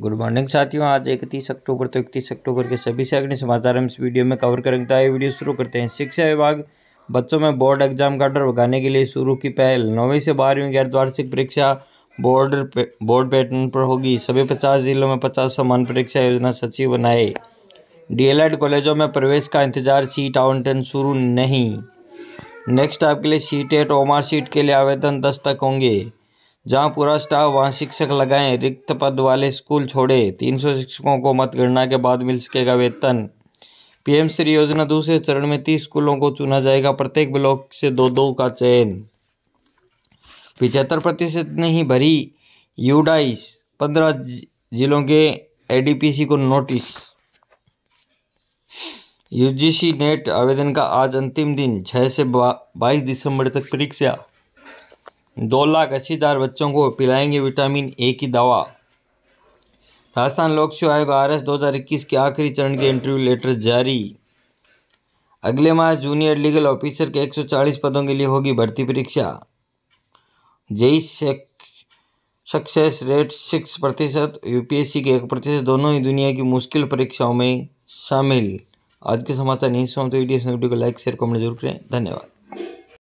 good morning साथियों आज इकतीस अक्टूबर तो इकतीस अक्टूबर के सभी से अग्नि समाचार हम इस वीडियो में कवर करेंगे तो आइए वीडियो शुरू करते हैं शिक्षा विभाग बच्चों में बोर्ड एग्जाम का डर भगाने के लिए शुरू की पहल नौवीं से बारहवीं की अर्धवार्षिक परीक्षा बोर्ड बोर्ड पैटर्न पर होगी सभी पचास जिलों में पचास समान परीक्षा योजना सचिव बनाए डीएलएड कॉलेजों में प्रवेश का इंतजार सीट आवंटन शुरू नहीं नेक्स्ट आपके लिए सीट एट ओमार सीट के लिए आवेदन दस तक होंगे जहां पूरा स्टाफ वहां शिक्षक लगाएं रिक्त पद वाले स्कूल छोड़े 300 शिक्षकों को मतगणना के बाद मिल सकेगा वेतन पीएम श्री योजना दूसरे चरण में तीस स्कूलों को चुना जाएगा प्रत्येक ब्लॉक से दो दो का चयन पिचहत्तर प्रतिशत ने ही भरी यूडाइस पंद्रह जिलों के एडीपीसी को नोटिस यूजीसी नेट आवेदन का आज अंतिम दिन छह से बाईस दिसंबर तक परीक्षा दो लाख अस्सी हज़ार बच्चों को पिलाएंगे विटामिन ए की दवा राजस्थान लोक सेवा आयोग आर एस दो हज़ार इक्कीस के आखिरी चरण के इंटरव्यू लेटर जारी अगले माह जूनियर लीगल ऑफिसर के 140 पदों के लिए होगी भर्ती परीक्षा जेई सक्सेस रेट सिक्स प्रतिशत यूपीएससी के एक प्रतिशत दोनों ही दुनिया की मुश्किल परीक्षाओं में शामिल आज के समाचार नहीं सुनते वीडियो को लाइक शेयर कमेंट जरूर करें धन्यवाद